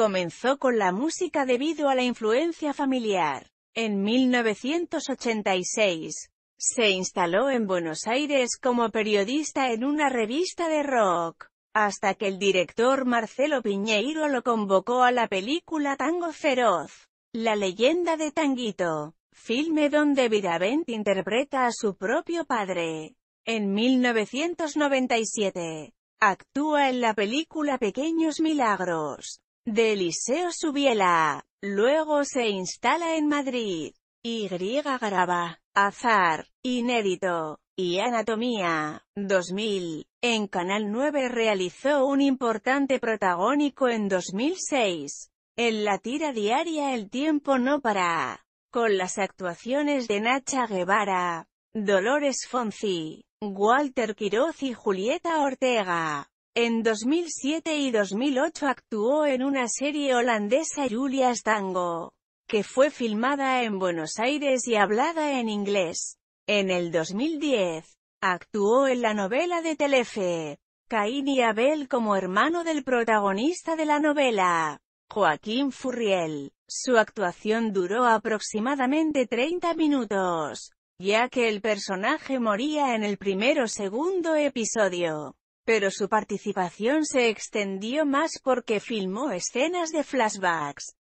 Comenzó con la música debido a la influencia familiar. En 1986, se instaló en Buenos Aires como periodista en una revista de rock, hasta que el director Marcelo Piñeiro lo convocó a la película Tango Feroz, la leyenda de Tanguito, filme donde Viravent interpreta a su propio padre. En 1997, actúa en la película Pequeños Milagros, de Eliseo Subiela. Luego se instala en Madrid. Y graba. Azar. Inédito. Y Anatomía. 2000. En Canal 9 realizó un importante protagónico en 2006. En la tira diaria El tiempo no para. Con las actuaciones de Nacha Guevara, Dolores Fonzi, Walter Quiroz y Julieta Ortega. En 2007 y 2008 actuó en una serie holandesa Julia's Tango, que fue filmada en Buenos Aires y hablada en inglés. En el 2010, actuó en la novela de Telefe, Caín y Abel como hermano del protagonista de la novela, Joaquín Furriel. Su actuación duró aproximadamente 30 minutos, ya que el personaje moría en el primero segundo episodio. Pero su participación se extendió más porque filmó escenas de flashbacks.